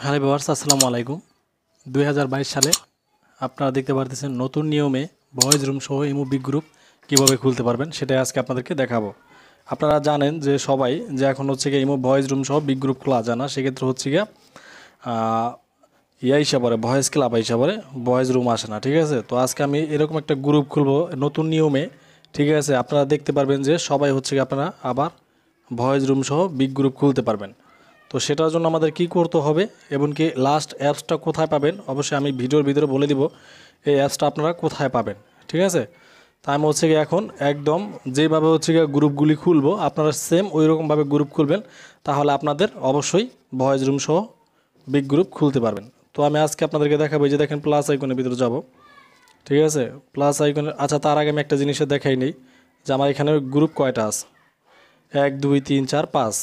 Hello viewers আসসালামু আলাইকুম দুই সালে আপনারা দেখতে পারতেছেন নতুন নিয়মে বয়েজ রুম সহ ইমো বিগ গ্রুপ কীভাবে খুলতে পারবেন সেটাই আজকে আপনাদেরকে দেখাবো আপনারা জানেন যে সবাই যে এখন হচ্ছে গিয়ে ইমো ভয়েস রুম সহ বিগ গ্রুপ খোলা জানা সেক্ষেত্রে হচ্ছে গিয়ে ইয়া হিসাব পরে ভয়েস ক্লাব হিসাব পরে ভয়েস রুম আসে না ঠিক আছে তো আজকে আমি এরকম একটা গ্রুপ খুলবো নতুন নিয়মে ঠিক আছে আপনারা দেখতে পারবেন যে সবাই হচ্ছে গিয়ে আপনারা আবার ভয়েস রুম সহ বিগ গ্রুপ খুলতে পারবেন তো সেটার জন্য আমাদের কি করতে হবে এবং কি লাস্ট অ্যাপসটা কোথায় পাবেন অবশ্যই আমি ভিডিওর ভিতরে বলে দিব এই অ্যাপসটা আপনারা কোথায় পাবেন ঠিক আছে তা আমি হচ্ছে গিয়ে এখন একদম যেভাবে হচ্ছে গিয়ে গ্রুপগুলি খুলবো আপনারা সেম ওই রকমভাবে গ্রুপ খুলবেন তাহলে আপনাদের অবশ্যই ভয়েস রুম সহ বিগ গ্রুপ খুলতে পারবেন তো আমি আজকে আপনাদেরকে দেখাবো যে দেখেন প্লাস আইকনের ভিতরে যাব ঠিক আছে প্লাস আইকনে আচ্ছা তার আগে আমি একটা জিনিসে দেখাই নিই যে আমার এখানে গ্রুপ কয়টা আছে এক দুই তিন চার পাঁচ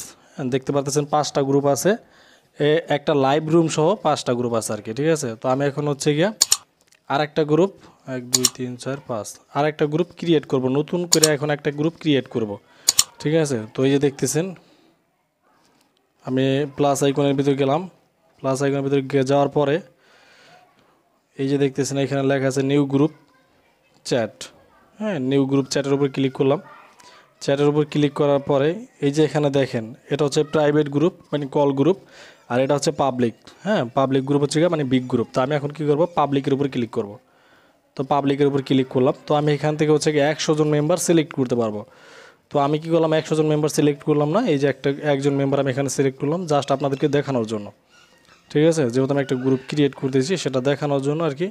দেখতে পারতেছেন পাঁচটা গ্রুপ আছে একটা লাইভ রুম সহ পাঁচটা গ্রুপ আছে আর কি ঠিক আছে তো আমি এখন হচ্ছে গিয়া আর একটা গ্রুপ এক দুই তিন চার পাঁচ আর একটা গ্রুপ ক্রিয়েট করব নতুন করে এখন একটা গ্রুপ ক্রিয়েট করব ঠিক আছে তো এই যে দেখতেছেন আমি প্লাস আইকনের ভিতরে গেলাম প্লাস আইকনের ভিতরে যাওয়ার পরে এই যে দেখতেছেন এখানে লেখা আছে নিউ গ্রুপ চ্যাট হ্যাঁ নিউ গ্রুপ চ্যাটের উপর ক্লিক করলাম চ্যাটের উপর ক্লিক করার পরে এই যে এখানে দেখেন এটা হচ্ছে প্রাইভেট গ্রুপ মানে কল গ্রুপ আর এটা হচ্ছে পাবলিক হ্যাঁ পাবলিক গ্রুপ হচ্ছে মানে বিগ গ্রুপ তো আমি এখন কি করব পাবলিকের উপর ক্লিক করব তো পাবলিকের উপর ক্লিক করলাম তো আমি এখান থেকে হচ্ছে একশো জন মেম্বার সিলেক্ট করতে পারবো তো আমি কি করলাম একশো জন মেম্বার সিলেক্ট করলাম না এই যে একটা একজন মেম্বার আমি এখানে সিলেক্ট করলাম জাস্ট আপনাদেরকে দেখানোর জন্য ঠিক আছে যেহেতু আমি একটা গ্রুপ ক্রিয়েট করতেছি সেটা দেখানোর জন্য আর কি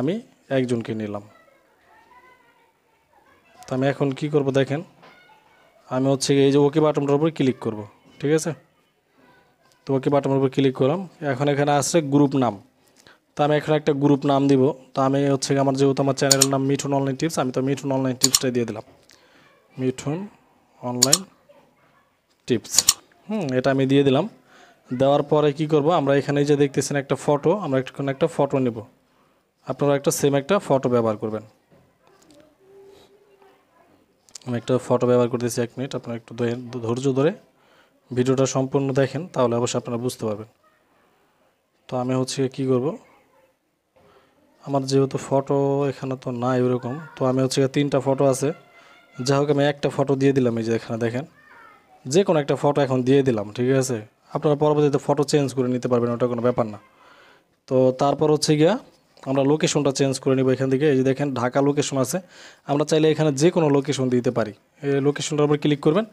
আমি একজনকে নিলাম তো আমি এখন কি করব দেখেন আমি হচ্ছে এই যে ওকে বাটনটার উপর ক্লিক করব ঠিক আছে তো ওকে বাটনের উপর ক্লিক করলাম এখন এখানে আসছে গ্রুপ নাম তো আমি এখানে একটা গ্রুপ নাম দিব তো আমি হচ্ছে আমার যেহেতু আমার চ্যানেলের নাম মিঠুন অনলাইন টিপস আমি তো মিঠুন অনলাইন টিপসটাই দিয়ে দিলাম মিঠুন অনলাইন টিপস হুম এটা আমি দিয়ে দিলাম দেওয়ার পরে কি করব আমরা এখানে যে দেখতেছেন একটা ফটো আমরা একটুখানে একটা ফটো নেব আপনারা একটা সেম একটা ফটো ব্যবহার করবেন আমি একটা ফটো ব্যবহার করতেছি এক মিনিট আপনারা একটু ধৈর্য ধরে ভিডিওটা সম্পূর্ণ দেখেন তাহলে অবশ্যই আপনারা বুঝতে পারবেন তো আমি হচ্ছে কি করব আমার যেহেতু ফটো এখানে তো নাই ওরকম তো আমি হচ্ছে তিনটা ফটো আছে যা হোক আমি একটা ফটো দিয়ে দিলাম এই যে এখানে দেখেন যে কোনো একটা ফটো এখন দিয়ে দিলাম ঠিক আছে আপনারা পরবর্তীতে ফটো চেঞ্জ করে নিতে পারবেন ওটা কোনো ব্যাপার না তো তারপর হচ্ছে গিয়া আমরা লোকেশনটা চেঞ্জ করে নেব এখান থেকে এই যে দেখেন ঢাকা লোকেশন আছে আমরা চাইলে এখানে যে কোনো লোকেশন দিতে পারি এই লোকেশনটার উপর ক্লিক করবেন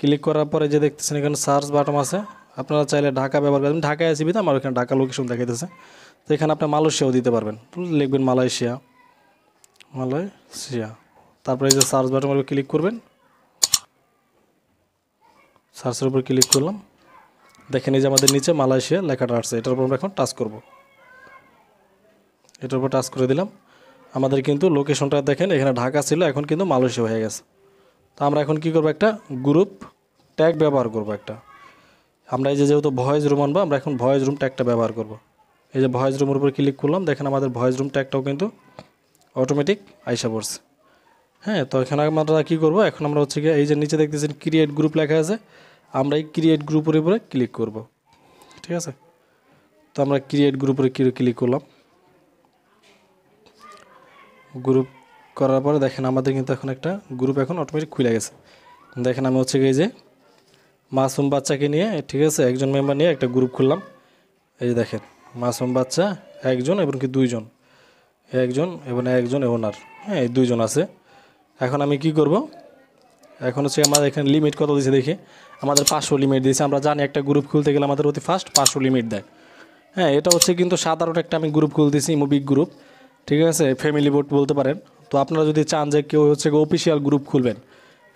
ক্লিক করার পরে যে দেখতেছেন এখানে সার্চ বাটন আছে আপনারা চাইলে ঢাকা ব্যবহার করবেন ঢাকায় আসবি তো আমার এখানে ঢাকা লোকেশন দেখাইতেছে তো এখানে আপনি মালয়েশিয়াও দিতে পারবেন লিখবেন মালয়েশিয়া মালয়েশিয়া তারপরে এই যে সার্চ বাটনের উপর ক্লিক করবেন সার্চের উপর ক্লিক করলাম দেখেন এই যে আমাদের নিচে মালয়েশিয়া লেখাটা আসছে এটার উপর আমরা এখন টাচ করবো এটার উপর টাচ করে দিলাম আমাদের কিন্তু লোকেশনটা দেখেন এখানে ঢাকা ছিল এখন কিন্তু মালয়েশিয়া হয়ে গেছে তো আমরা এখন কি করব একটা গ্রুপ ট্যাগ ব্যবহার করব একটা আমরা এই যে যেহেতু ভয়েস রুম আনবো আমরা এখন ভয়েস রুম ট্যাগটা ব্যবহার করব। এই যে ভয়েস রুমের উপর ক্লিক করলাম দেখেন আমাদের ভয়েস রুম ট্যাগটাও কিন্তু অটোমেটিক আইসা পড়ছে হ্যাঁ তো এখানে আমরা কী করবো এখন আমরা হচ্ছে গিয়ে এই যে নিচে দেখতেছেন ক্রিয়েট গ্রুপ লেখা আছে আমরা এই ক্রিয়েট গ্রুপের উপরে ক্লিক করব ঠিক আছে তো আমরা ক্রিয়েট গ্রুপের ক্লিক করলাম গ্রুপ করার পরে দেখেন আমাদের কিন্তু এখন একটা গ্রুপ এখন অটোমেটিক খুলে গেছে দেখেন আমি হচ্ছে গিয়ে যে মাসুম বাচ্চাকে নিয়ে ঠিক আছে একজন মেম্বার নিয়ে একটা গ্রুপ খুললাম এই যে দেখেন মাসুম বাচ্চা একজন এবং কি দুইজন একজন এবং একজন ওনার হ্যাঁ এই দুইজন আছে এখন আমি কি করব এখন হচ্ছে আমাদের এখানে লিমিট কত দিয়েছে দেখি আমাদের পাঁচশো লিমিট দিয়েছে আমরা জানি একটা গ্রুপ খুলতে গেলে আমাদের অতি ফার্স্ট পাঁচশো লিমিট দেয় হ্যাঁ এটা হচ্ছে কিন্তু সাধারণ একটা আমি গ্রুপ খুলতেছি মুবিক গ্রুপ ঠিক আছে ফ্যামিলি বোর্ড বলতে পারেন তো আপনারা যদি চান যে কেউ হচ্ছে অফিসিয়াল গ্রুপ খুলবেন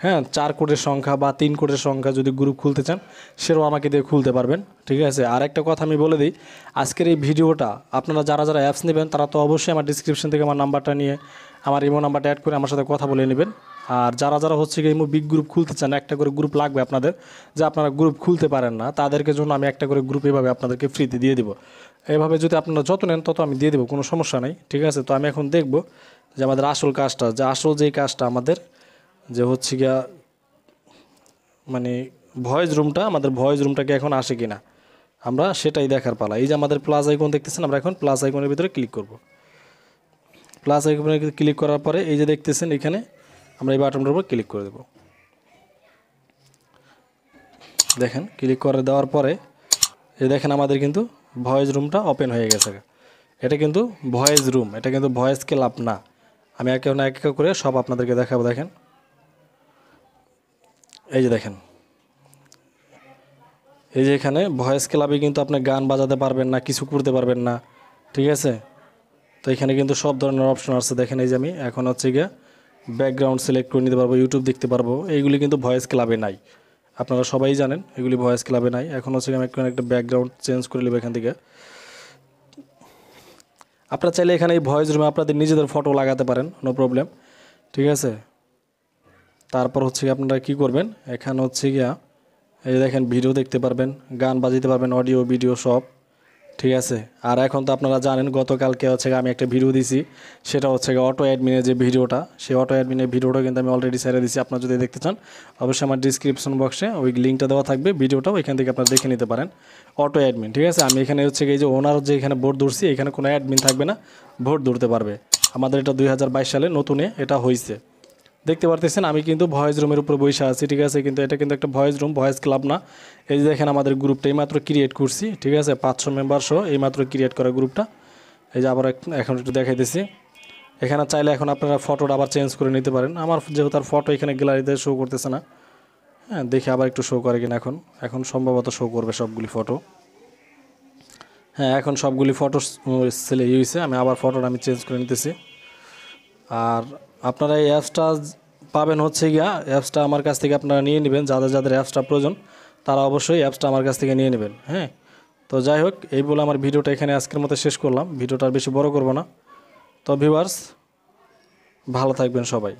হ্যাঁ চার কোটের সংখ্যা বা তিন কোটের সংখ্যা যদি গ্রুপ খুলতে চান সেটাও আমাকে দিয়ে খুলতে পারবেন ঠিক আছে আর একটা কথা আমি বলে দিই আজকের এই ভিডিওটা আপনারা যারা যারা অ্যাপস নেবেন তারা তো অবশ্যই আমার ডিসক্রিপশন থেকে আমার নাম্বারটা নিয়ে আমার ইমো নাম্বারটা অ্যাড করে আমার সাথে কথা বলে নেবেন আর যারা যারা হচ্ছে কি ইমো বিগ গ্রুপ খুলতে চান একটা করে গ্রুপ লাগবে আপনাদের যে আপনারা গ্রুপ খুলতে পারেন না তাদেরকে জন্য আমি একটা করে গ্রুপ এভাবে আপনাদেরকে ফ্রিতে দিয়ে দিব এভাবে যদি আপনারা যত নেন তত আমি দিয়ে দেবো কোনো সমস্যা নেই ঠিক আছে তো আমি এখন দেখব যে আমাদের আসল কাজটা যে আসল যেই কাজটা আমাদের যে হচ্ছে গিয়া মানে ভয়েস রুমটা আমাদের ভয়েস রুমটাকে এখন আসে কিনা আমরা সেটাই দেখার পালা এই যে আমাদের প্লাস আইকন দেখতেছেন আমরা এখন প্লাস আইকনের ভিতরে ক্লিক করবো প্লাস আইকনে ক্লিক করার পরে এই যে দেখতেছেন এখানে আমরা এই বাটনটার উপর ক্লিক করে দেব দেখেন ক্লিক করে দেওয়ার পরে এ দেখেন আমাদের কিন্তু ভয়েস রুমটা ওপেন হয়ে গেছে এটা কিন্তু ভয়েস রুম এটা কিন্তু ভয়েস আপ না আমি একে না একে করে সব আপনাদেরকে দেখাবো দেখেন এই যে দেখেন এই যে এখানে ভয়েস ক্লাবে কিন্তু আপনি গান বাজাতে পারবেন না কিছু করতে পারবেন না ঠিক আছে তো এখানে কিন্তু সব ধরনের অপশন আছে দেখেন এই যে আমি এখন হচ্ছে গিয়ে ব্যাকগ্রাউন্ড সিলেক্ট করে নিতে পারবো ইউটিউব দেখতে পারবো এইগুলি কিন্তু ভয়েস ক্লাবে নাই আপনারা সবাই জানেন এগুলি ভয়েস ক্লাবে নাই এখন হচ্ছে আমি একটা ব্যাকগ্রাউন্ড চেঞ্জ করে নেবো এখান থেকে আপনারা চাইলে এখানে এই ভয়েস রুমে আপনাদের নিজেদের ফটো লাগাতে পারেন নো প্রবলেম ঠিক আছে তারপর হচ্ছে গিয়ে আপনারা কী করবেন এখানে হচ্ছে গিয়া এই দেখেন ভিডিও দেখতে পারবেন গান বাজিতে পারবেন অডিও ভিডিও সব ঠিক আছে আর এখন তো আপনারা জানেন গতকালকে হচ্ছে আমি একটা ভিডিও দিছি সেটা হচ্ছে অটো অ্যাডমিনের যে ভিডিওটা সেই অটো অ্যাডমিনের ভিডিওটা কিন্তু আমি অলরেডি ছেড়ে দিছি আপনার যদি দেখতে চান অবশ্যই আমার ডিসক্রিপশন বক্সে ওই লিঙ্কটা দেওয়া থাকবে ভিডিওটা ওইখান থেকে আপনারা দেখে নিতে পারেন অটো অ্যাডমিন ঠিক আছে আমি এখানে হচ্ছে এই যে ওনার যে এখানে ভোট ধরছি এখানে কোনো অ্যাডমিন থাকবে না ভোট ধরতে পারবে আমাদের এটা দুই সালে নতুনে এটা হয়েছে দেখতে পারতেছেন আমি কিন্তু ভয়েস রুমের উপর বসে আছি ঠিক আছে কিন্তু এটা কিন্তু একটা ভয়েস রুম ভয়েস ক্লাব না এই যে দেখেন আমাদের গ্রুপটা এইমাত্র ক্রিয়েট করছি ঠিক আছে পাঁচশো মেম্বার সহ এইমাত্র ক্রিয়েট করা গ্রুপটা এই যে আবার এখন একটু দেখাইতেছি এখানে চাইলে এখন আপনারা ফটোটা আবার চেঞ্জ করে নিতে পারেন আমার যেহেতু তার ফটো এখানে গ্যালারিতে শো করতেছে না হ্যাঁ দেখে আবার একটু শো করে কিনা এখন এখন সম্ভবত শো করবে সবগুলি ফটো হ্যাঁ এখন সবগুলি ফটো সেলে ইউসে আমি আবার ফটোটা আমি চেঞ্জ করে নিতেছি আর আপনারা এই অ্যাপসটা পাবেন হচ্ছে গিয়া অ্যাপসটা আমার কাছ থেকে আপনারা নিয়ে নেবেন যাদের যাদের অ্যাপসটা প্রয়োজন তারা অবশ্যই অ্যাপসটা আমার কাছ থেকে নিয়ে নেবেন হ্যাঁ তো যাই হোক এই বলে আমার ভিডিওটা এখানে আজকের মতো শেষ করলাম ভিডিওটা আর বেশি বড় করব না তো ভিউয়ার্স ভালো থাকবেন সবাই